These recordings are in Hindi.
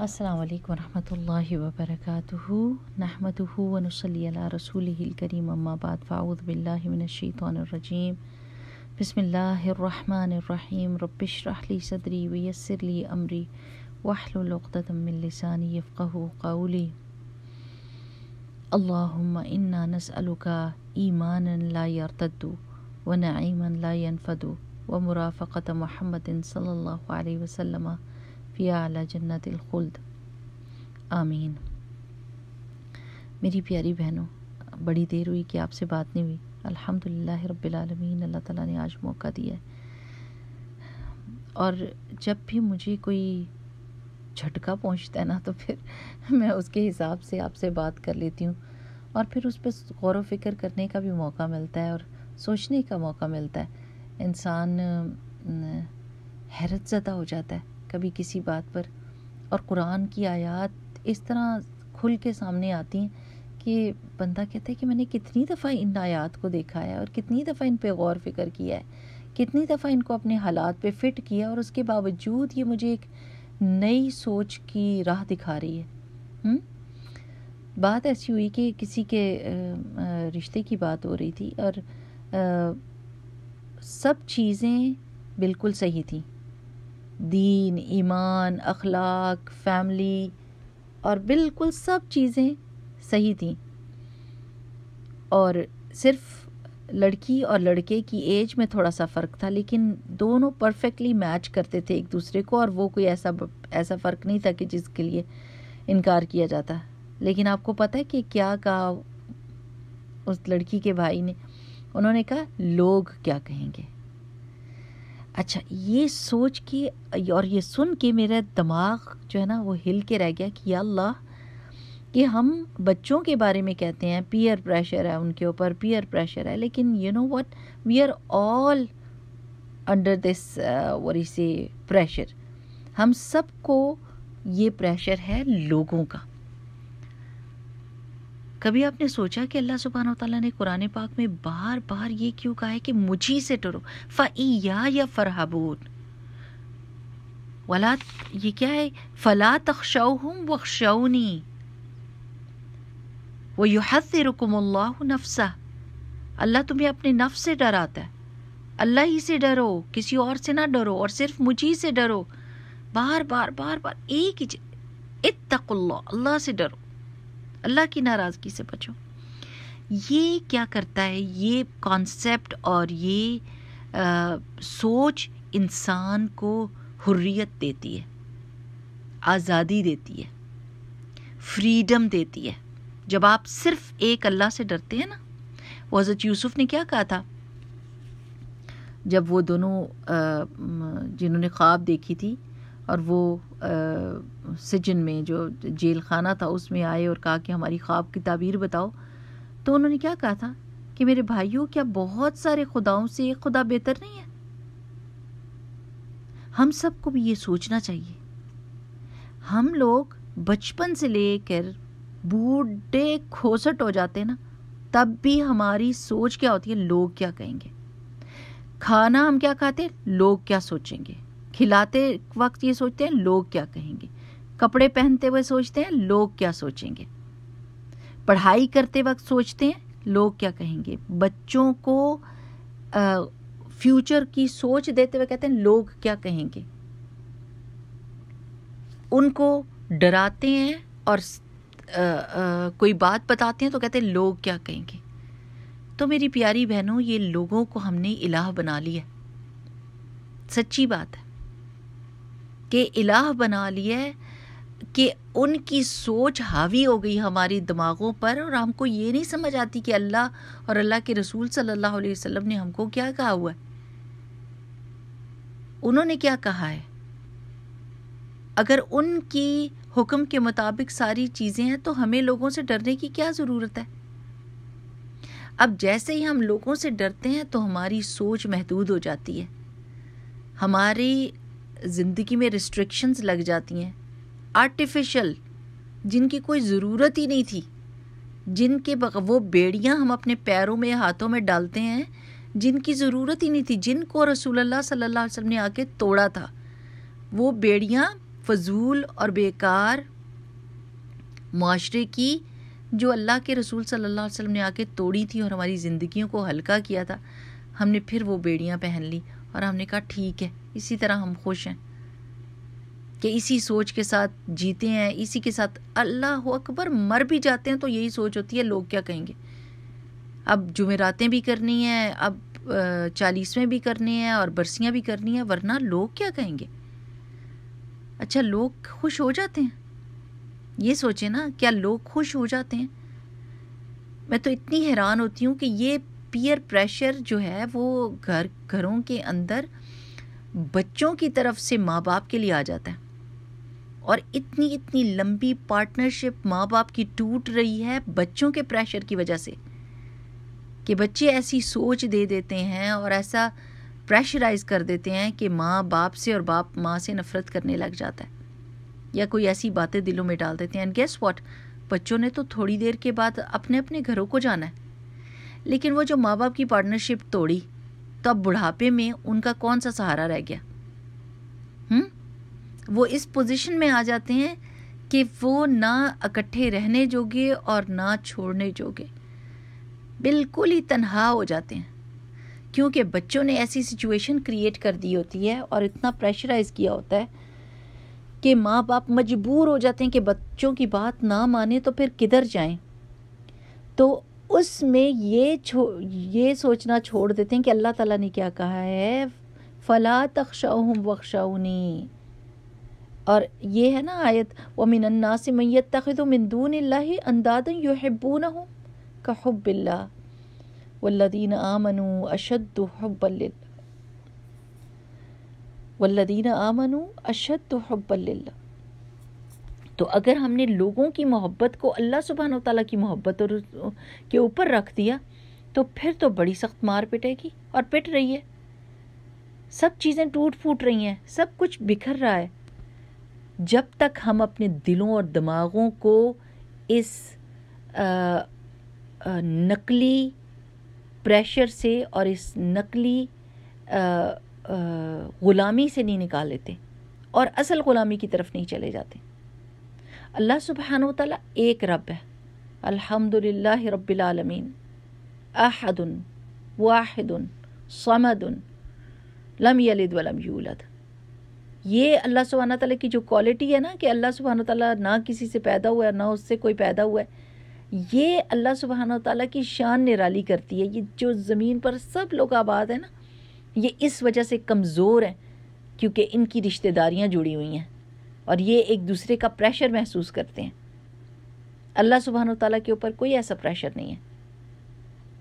अस्सलाम वरहमल वबरकू नहमतु वनसली रसूल करीम अम्माबाद फ़ाऊदबिल्लाशैतरजीम बसमीम रबिशरहली सदरी वयसरली अमरी वाहलतमिलसानी यफ़ू कौली अल्लाम इन्ना नसअलुका ईमान ला यरतद्दू व नईमन ला यनफ़दू व मुराफ़त महमद सल्ला वसलम फ़िया अला जन्नत खुल्द आमीन मेरी प्यारी बहनों बड़ी देर हुई कि आपसे बात नहीं हुई अल्हम्दुलिल्लाह रब्बिल आलमीन अल्लाह ताला ने आज मौका दिया है और जब भी मुझे कोई झटका पहुंचता है ना तो फिर मैं उसके हिसाब से आपसे बात कर लेती हूँ और फिर उस पर गौर व फिक्र करने का भी मौका मिलता है और सोचने का मौका मिलता है इंसान हैरत ज़्यादा हो जाता है कभी किसी बात पर और कुरान की आयत इस तरह खुल के सामने आती हैं कि बंदा कहता है कि मैंने कितनी दफ़ा इन आयात को देखा है और कितनी दफ़ा इन पर गौर फिक्र किया है कितनी दफ़ा इनको अपने हालात पे फिट किया और उसके बावजूद ये मुझे एक नई सोच की राह दिखा रही है हुँ? बात ऐसी हुई कि किसी के रिश्ते की बात हो रही थी और सब चीज़ें बिल्कुल सही थी दीन ईमान अखलाक फैमिली और बिल्कुल सब चीज़ें सही थी और सिर्फ लड़की और लड़के की एज में थोड़ा सा फ़र्क था लेकिन दोनों परफेक्टली मैच करते थे एक दूसरे को और वो कोई ऐसा ऐसा फ़र्क नहीं था कि जिसके लिए इनकार किया जाता लेकिन आपको पता है कि क्या कहा उस लड़की के भाई ने उन्होंने कहा लोग क्या कहेंगे अच्छा ये सोच के और ये सुन के मेरा दिमाग जो है ना वो हिल के रह गया कि अल्लाह कि हम बच्चों के बारे में कहते हैं पीयर प्रेशर है उनके ऊपर पीयर प्रेशर है लेकिन you know what we are all under this worry से प्रेशर हम सबको ये प्रेशर है लोगों का कभी आपने सोचा कि अल्लाह सुबहान तला ने कुरान पाक में बार बार ये क्यों कहा है कि मुझी से डरो फ़या या फ़रहबून वला ये क्या है फ़ला तखशाऊम वख्शाऊनी वो युहत रुकम नफसा अल्लाह तुम्हें अपने नफ से डराता है अल्लाह ही से डरो किसी और से ना डरो और सिर्फ मुझी से डरो बार बार बार बार एक ही इतकुल्ला अल्लाह से डरो अल्लाह की नाराज़गी से बचो ये क्या करता है ये कॉन्सेप्ट और ये आ, सोच इंसान को हुर्रियत देती है आज़ादी देती है फ्रीडम देती है जब आप सिर्फ एक अल्लाह से डरते हैं ना वो हज़रत यूसुफ ने क्या कहा था जब वो दोनों जिन्होंने ख्वाब देखी थी और वो सिजन में जो जेल खाना था उसमें आए और कहा कि हमारी ख्वाब की ताबीर बताओ तो उन्होंने क्या कहा था कि मेरे भाइयों क्या बहुत सारे खुदाओं से एक खुदा बेहतर नहीं है हम सबको भी ये सोचना चाहिए हम लोग बचपन से लेकर बूढ़े खोसट हो जाते ना तब भी हमारी सोच क्या होती है लोग क्या कहेंगे खाना हम क्या खाते लोग क्या सोचेंगे खिलाते वक्त ये सोचते हैं लोग क्या कहेंगे कपड़े पहनते हुए सोचते हैं लोग क्या सोचेंगे पढ़ाई करते वक्त सोचते हैं लोग क्या कहेंगे बच्चों को आ, फ्यूचर की सोच देते हुए कहते हैं लोग क्या कहेंगे उनको डराते हैं और आ, आ, कोई बात बताते हैं तो कहते हैं लोग क्या कहेंगे तो मेरी प्यारी बहनों ये लोगों को हमने इलाह बना लिया सच्ची बात है के इलाह बना लिया कि उनकी सोच हावी हो गई हमारी दिमागों पर और हमको ये नहीं समझ आती कि अल्लाह और अल्लाह के रसूल सल्लल्लाहु अलैहि वसल्लम ने हमको क्या कहा हुआ है उन्होंने क्या कहा है अगर उनकी हुक्म के मुताबिक सारी चीज़ें हैं तो हमें लोगों से डरने की क्या ज़रूरत है अब जैसे ही हम लोगों से डरते हैं तो हमारी सोच महदूद हो जाती है हमारी ज़िंदगी में रिस्ट्रिक्शंस लग जाती हैं आर्टिफिशल जिनकी कोई ज़रूरत ही नहीं थी जिनके वो बेड़ियाँ हम अपने पैरों में हाथों में डालते हैं जिनकी ज़रूरत ही नहीं थी जिनको रसूल सल्लल्लाहु अलैहि वसल्लम ने आके तोड़ा था वो बेड़ियाँ फजूल और बेकार माशरे की जो अल्लाह के रसूल सल्लल्लाहु अलैहि वसल्लम ने आके तोड़ी थी और हमारी ज़िंदगियों को हल्का किया था हमने फिर वो बेड़ियाँ पहन ली और हमने कहा ठीक है इसी तरह हम खुश हैं कि इसी सोच के साथ जीते हैं इसी के साथ अल्लाह अकबर मर भी जाते हैं तो यही सोच होती है लोग क्या कहेंगे अब जुमेरातें भी करनी है अब चालीसवें भी करने हैं और बरसियाँ भी करनी है वरना लोग क्या कहेंगे अच्छा लोग खुश हो जाते हैं ये सोचें ना क्या लोग खुश हो जाते हैं मैं तो इतनी हैरान होती हूँ कि ये पीयर प्रेशर जो है वो घर घरों के अंदर बच्चों की तरफ से माँ बाप के लिए आ जाता है और इतनी इतनी लंबी पार्टनरशिप माँ बाप की टूट रही है बच्चों के प्रेशर की वजह से कि बच्चे ऐसी सोच दे देते हैं और ऐसा प्रेशराइज कर देते हैं कि माँ बाप से और बाप माँ से नफरत करने लग जाता है या कोई ऐसी बातें दिलों में डाल देते हैं एंड गेस वॉट बच्चों ने तो थोड़ी देर के बाद अपने अपने घरों को जाना है लेकिन वो जो माँ बाप की पार्टनरशिप तोड़ी तो अब बुढ़ापे में उनका कौन सा सहारा रह गया हुँ? वो इस पोजीशन में आ जाते हैं कि वो ना इकट्ठे रहने जोगे और ना छोड़ने जोगे बिल्कुल ही तनहा हो जाते हैं क्योंकि बच्चों ने ऐसी सिचुएशन क्रिएट कर दी होती है और इतना प्रेशराइज किया होता है कि माँ बाप मजबूर हो जाते हैं कि बच्चों की बात ना माने तो फिर किधर जाएं तो उसमें ये छो ये सोचना छोड़ देते हैं कि अल्लाह ताला ने क्या कहा है फ़ला तख्शाहम वख्शाउनी और ये है ना आयत वमिनन्ना से मैत तखद मंदून अंदादन युहबून हूँ का हब्बिल्ला वल्लदीन आमनु अशद हब्बल वल्लदीन आमनु अशद हब्बल्ला तो अगर हमने लोगों की मोहब्बत को अल्लाह सुबहान तला की मोहब्बत और के ऊपर रख दिया तो फिर तो बड़ी सख्त मार पिटेगी और पिट रही है सब चीज़ें टूट फूट रही हैं सब कुछ बिखर रहा है जब तक हम अपने दिलों और दिमागों को इस आ, आ, नकली प्रेशर से और इस नकली ग़ुलामी से नहीं निकाल लेते और असल ग़ुलामी की तरफ नहीं चले जाते अल्लाह सुबहान तला एक रब है अल्हम्दुलिल्लाह रब्बिलालमीन अहदन वाहिदन समदन लम यलिद वलम यूलद ये अल्लाह सुबहाना तला की जो क्वालिटी है ना कि अल्लाह सुबहान तला ना किसी से पैदा हुआ है ना उससे कोई पैदा हुआ है ये अल्लाह सुबहान तला की शान निराली करती है ये जो ज़मीन पर सब लोग आबाद हैं ना ये इस वजह से कमज़ोर हैं क्योंकि इनकी रिश्तेदारियाँ जुड़ी हुई हैं और ये एक दूसरे का प्रेशर महसूस करते हैं अल्लाह सुबहान तला के ऊपर कोई ऐसा प्रेशर नहीं है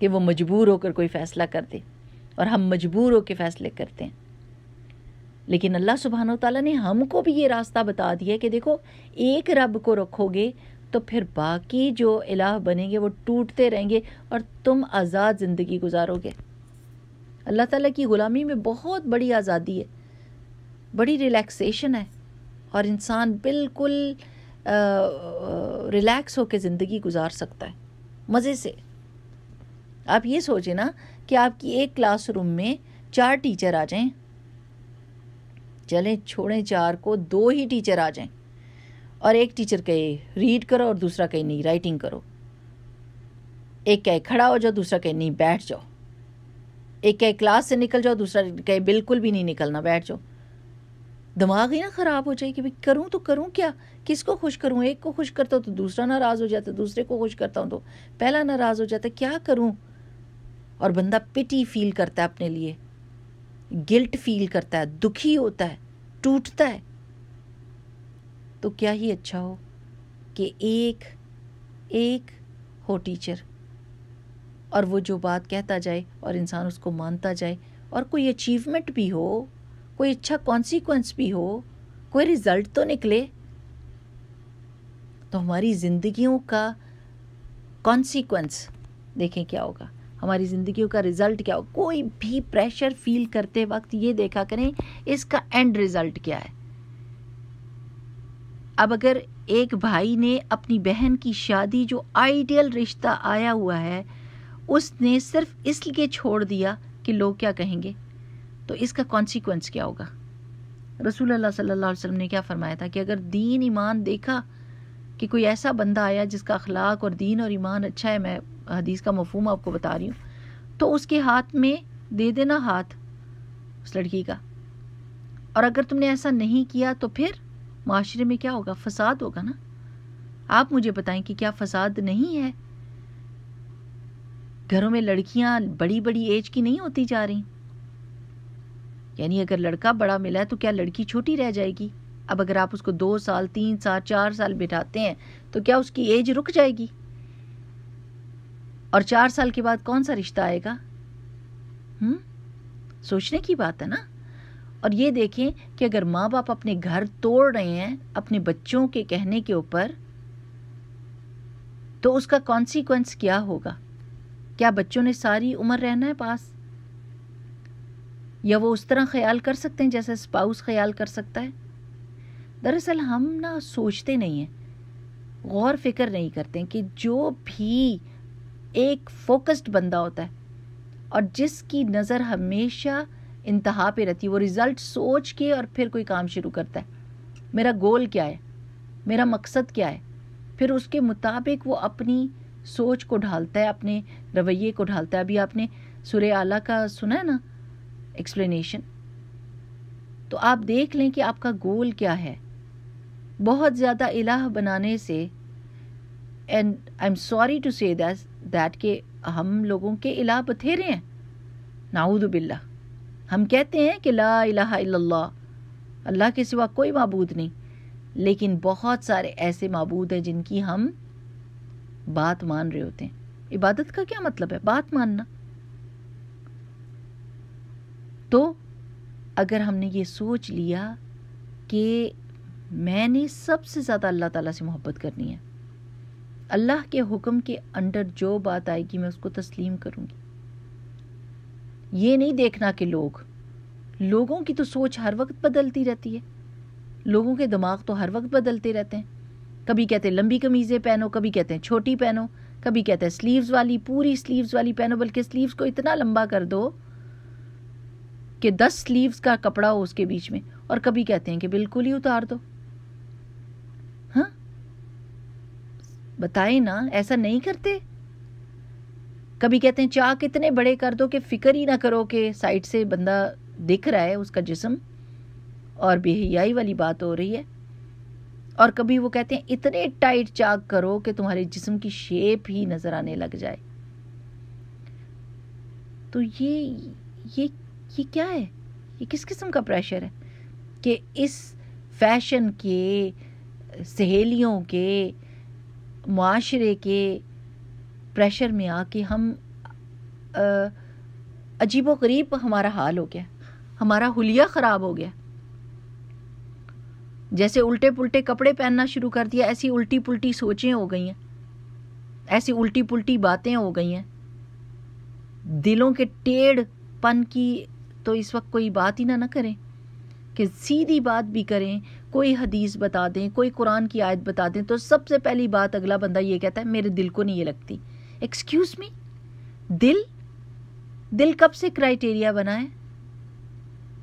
कि वो मजबूर होकर कोई फ़ैसला कर दे और हम मजबूर होकर फ़ैसले करते हैं लेकिन अल्लाह सुबहान तला ने हमको भी ये रास्ता बता दिया कि देखो एक रब को रखोगे तो फिर बाकी जो इलाह बनेंगे वो टूटते रहेंगे और तुम आज़ाद ज़िंदगी गुजारोगे अल्लाह ताला की ग़ुलामी में बहुत बड़ी आज़ादी है बड़ी रिलैक्सेशन है और इंसान बिल्कुल रिलैक्स होकर ज़िंदगी गुजार सकता है मज़े से आप ये सोचें ना कि आपकी एक क्लासरूम में चार टीचर आ जाएं चलें छोड़ें चार को दो ही टीचर आ जाएं और एक टीचर कहे रीड करो और दूसरा कहे नहीं राइटिंग करो एक कहे खड़ा हो जाओ दूसरा कहे नहीं बैठ जाओ एक कहे क्लास से निकल जाओ दूसरा कहे बिल्कुल भी नहीं निकलना बैठ जाओ दिमाग ही ना ख़राब हो जाए कि भाई करूँ तो करूँ क्या किसको खुश करूँ एक को खुश करता हूँ तो दूसरा नाराज़ हो जाता है दूसरे को खुश करता हूँ तो पहला नाराज़ हो जाता है क्या करूँ और बंदा पिटी फील करता है अपने लिए गिल्ट फील करता है दुखी होता है टूटता है तो क्या ही अच्छा हो कि एक एक हो टीचर और वो जो बात कहता जाए और इंसान उसको मानता जाए और कोई अचीवमेंट भी हो कोई अच्छा कॉन्सिक्वेंस भी हो कोई रिजल्ट तो निकले तो हमारी ज़िंदगियों का कॉन्सिक्वेंस देखें क्या होगा हमारी ज़िंदगियों का रिज़ल्ट क्या होगा कोई भी प्रेशर फील करते वक्त ये देखा करें इसका एंड रिज़ल्ट क्या है अब अगर एक भाई ने अपनी बहन की शादी जो आइडियल रिश्ता आया हुआ है उसने सिर्फ इसलिए छोड़ दिया कि लोग क्या कहेंगे तो इसका कॉन्सिक्वेंस क्या होगा रसूल अल्लाह सल्लल्लाहु अलैहि वसल्लम ने क्या फरमाया था कि अगर दीन ईमान देखा कि कोई ऐसा बंदा आया जिसका अखलाक और दीन और ईमान अच्छा है मैं हदीस का मफहम आपको बता रही हूँ तो उसके हाथ में दे देना हाथ उस लड़की का और अगर तुमने ऐसा नहीं किया तो फिर माशरे में क्या होगा फसाद होगा ना आप मुझे बताएं कि क्या फसाद नहीं है घरों में लड़कियां बड़ी बड़ी एज की नहीं होती जा रही यानी अगर लड़का बड़ा मिला है तो क्या लड़की छोटी रह जाएगी अब अगर आप उसको दो साल तीन साल चार साल बिठाते हैं तो क्या उसकी एज रुक जाएगी और चार साल के बाद कौन सा रिश्ता आएगा हम्म सोचने की बात है ना और ये देखें कि अगर माँ बाप अपने घर तोड़ रहे हैं अपने बच्चों के कहने के ऊपर तो उसका कॉन्सिक्वेंस क्या होगा क्या बच्चों ने सारी उम्र रहना है पास या वो उस तरह ख्याल कर सकते हैं जैसे स्पाउस ख्याल कर सकता है दरअसल हम ना सोचते नहीं हैं गौर फिक्र नहीं करते हैं कि जो भी एक फोकस्ड बंदा होता है और जिसकी नज़र हमेशा इंतहा पे रहती है वो रिज़ल्ट सोच के और फिर कोई काम शुरू करता है मेरा गोल क्या है मेरा मकसद क्या है फिर उसके मुताबिक वो अपनी सोच को ढालता है अपने रवैये को ढालता है अभी आपने सुर आला का सुना है ना एक्सप्लेनेशन तो आप देख लें कि आपका गोल क्या है बहुत ज़्यादा इलाह बनाने से and I am sorry to say that के हम लोगों के इलाह बथेरे हैं बिल्ला हम कहते हैं कि ला इलाहा इल्लल्लाह अल्लाह के सिवा कोई मबूद नहीं लेकिन बहुत सारे ऐसे मबूद हैं जिनकी हम बात मान रहे होते हैं इबादत का क्या मतलब है बात मानना तो अगर हमने ये सोच लिया कि मैंने सबसे ज़्यादा अल्लाह ताला से मोहब्बत करनी है अल्लाह के हुक्म के अंडर जो बात आएगी मैं उसको तस्लीम करूँगी ये नहीं देखना कि लोग लोगों की तो सोच हर वक्त बदलती रहती है लोगों के दिमाग तो हर वक्त बदलते रहते हैं कभी कहते हैं लंबी कमीज़ें पहनो कभी कहते हैं छोटी पहनो कभी कहते हैं स्लीव्स वाली पूरी स्लीव्स वाली पहनो बल्कि स्लीव्स को इतना लंबा कर दो कि दस स्लीव्स का कपड़ा हो उसके बीच में और कभी कहते हैं कि बिल्कुल ही उतार दो हाँ बताए ना ऐसा नहीं करते कभी कहते हैं चाक इतने बड़े कर दो कि फिक्र ही ना करो कि साइड से बंदा दिख रहा है उसका जिसम और बेहियाई वाली बात हो रही है और कभी वो कहते हैं इतने टाइट चाक करो कि तुम्हारे जिस्म की शेप ही नज़र आने लग जाए तो ये ये ये क्या है ये किस किस्म का प्रेशर है कि इस फैशन के सहेलियों के माशरे के प्रेशर में आके हम अजीबो गरीब हमारा हाल हो गया हमारा हुलिया ख़राब हो गया जैसे उल्टे पुल्टे कपड़े पहनना शुरू कर दिया ऐसी उल्टी पुल्टी सोचें हो गई हैं ऐसी उल्टी पुल्टी बातें हो गई हैं दिलों के टेढ़ पन की तो इस वक्त कोई बात ही ना ना करें कि सीधी बात भी करें कोई हदीस बता दें कोई कुरान की आयत बता दें तो सबसे पहली बात अगला बंदा ये कहता है मेरे दिल को नहीं ये लगती एक्सक्यूज़ मी दिल दिल कब से क्राइटेरिया बना है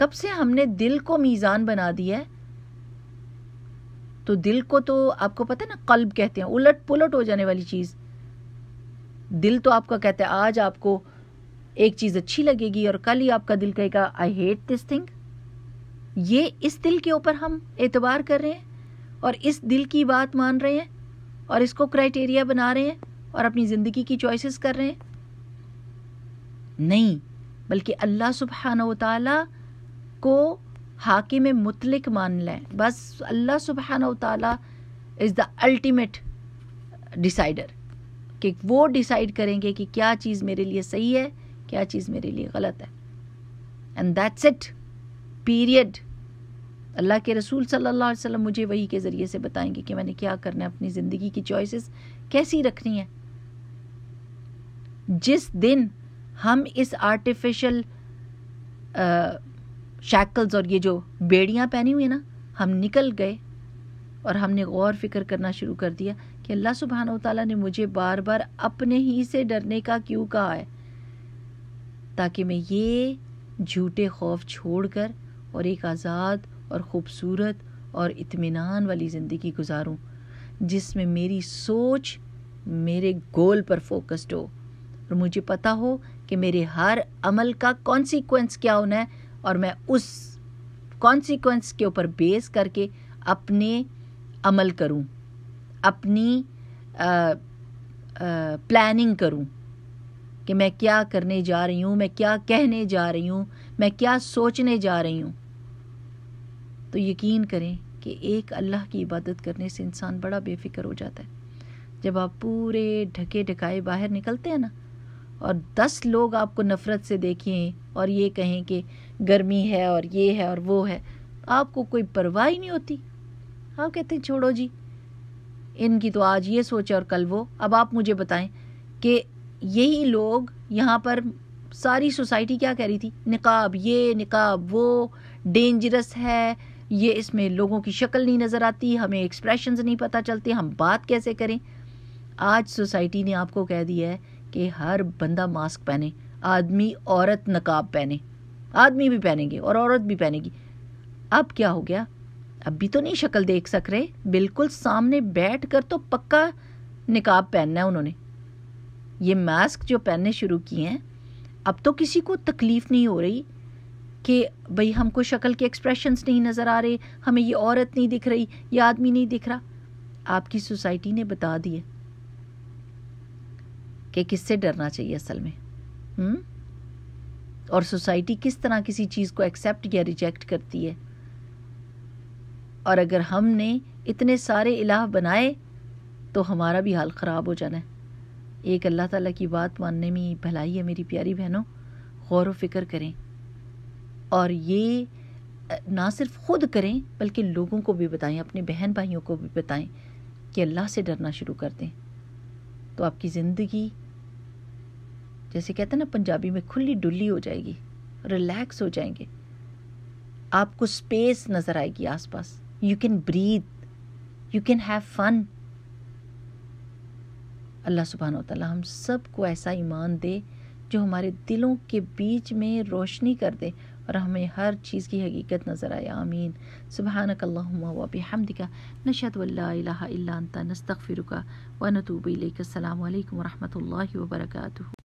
कब से हमने दिल को मीज़ान बना दिया है तो दिल को तो आपको पता है ना कल्ब कहते हैं उलट पुलट हो जाने वाली चीज़ दिल तो आपका कहता है आज आपको एक चीज़ अच्छी लगेगी और कल ही आपका दिल कहेगा आई हेट दिस थिंग ये इस दिल के ऊपर हम एतबार कर रहे हैं और इस दिल की बात मान रहे हैं और इसको क्राइटेरिया बना रहे हैं और अपनी ज़िंदगी की चॉइसेस कर रहे हैं नहीं बल्कि अल्लाह सुबहान तला को हाकिम मुतलिक मान लें बस अल्लाह सुबहान तला इज़ द अल्टीमेट डिसाइडर कि वो डिसाइड करेंगे कि क्या चीज़ मेरे लिए सही है क्या चीज़ मेरे लिए गलत है एंड दैट्स इट पीरियड अल्लाह के रसूल सल्लल्लाहु अलैहि वसल्लम मुझे वही के ज़रिए से बताएंगे कि मैंने क्या करना है अपनी ज़िंदगी की चॉइसेस कैसी रखनी है जिस दिन हम इस आर्टिफिशियल शैकल्स और ये जो बेड़ियाँ पहनी हुई हैं ना हम निकल गए और हमने गौर फिक्र करना शुरू कर दिया कि अल्लाह सुबहान तला ने मुझे बार बार अपने ही से डरने का क्यों कहा है ताकि मैं ये झूठे खौफ छोड़कर और एक आज़ाद और ख़ूबसूरत और इत्मीनान वाली ज़िंदगी गुजारूं जिसमें मेरी सोच मेरे गोल पर फोकस्ड हो और मुझे पता हो कि मेरे हर अमल का कॉन्सिक्वेंस क्या होना है और मैं उस कॉन्सिक्वेंस के ऊपर बेस करके अपने अमल करूं अपनी प्लानिंग करूं कि मैं क्या करने जा रही हूँ मैं क्या कहने जा रही हूँ मैं क्या सोचने जा रही हूँ तो यकीन करें कि एक अल्लाह की इबादत करने से इंसान बड़ा बेफिक्र हो जाता है जब आप पूरे ढके ढकाए बाहर निकलते हैं ना और दस लोग आपको नफ़रत से देखें और ये कहें कि गर्मी है और ये है और वो है आपको कोई परवाह ही नहीं होती आप कहते हैं छोड़ो जी इनकी तो आज ये सोचा और कल वो अब आप मुझे बताएं कि यही लोग यहाँ पर सारी सोसाइटी क्या कह रही थी निकाब ये निकाब वो डेंजरस है ये इसमें लोगों की शक्ल नहीं नज़र आती हमें एक्सप्रेशन नहीं पता चलते हम बात कैसे करें आज सोसाइटी ने आपको कह दिया है कि हर बंदा मास्क पहने आदमी औरत नकाब पहने आदमी भी पहनेंगे और औरत भी पहनेगी अब क्या हो गया अब भी तो नहीं शक्ल देख सक रहे बिल्कुल सामने बैठ कर तो पक्का निकाब पहनना है उन्होंने ये मास्क जो पहनने शुरू किए हैं अब तो किसी को तकलीफ़ नहीं हो रही कि भाई हमको शक्ल के एक्सप्रेशंस नहीं नज़र आ रहे हमें ये औरत नहीं दिख रही ये आदमी नहीं दिख रहा आपकी सोसाइटी ने बता दिए कि किससे डरना चाहिए असल में हुँ? हम्म? और सोसाइटी किस तरह किसी चीज़ को एक्सेप्ट या रिजेक्ट करती है और अगर हमने इतने सारे इलाह बनाए तो हमारा भी हाल ख़राब हो जाना है एक अल्लाह ताला की बात मानने में भलाई है मेरी प्यारी बहनों गौर व फिक्र करें और ये ना सिर्फ खुद करें बल्कि लोगों को भी बताएं अपने बहन भाइयों को भी बताएं कि अल्लाह से डरना शुरू कर दें तो आपकी ज़िंदगी जैसे कहते हैं ना पंजाबी में खुली डुल्ली हो जाएगी रिलैक्स हो जाएंगे आपको स्पेस नज़र आएगी आसपास you can breathe you can have fun अल्लाह सुबहान तला हम सब को ऐसा ईमान दे जो हमारे दिलों के बीच में रोशनी कर दे और हमें हर चीज़ की हकीकत नज़र आए आमीन सुबह नमदिका हमदिका नशत वल्ला नस्तफ़िर का वनतूबी लेकर अल्लाम वरम्ह वर्का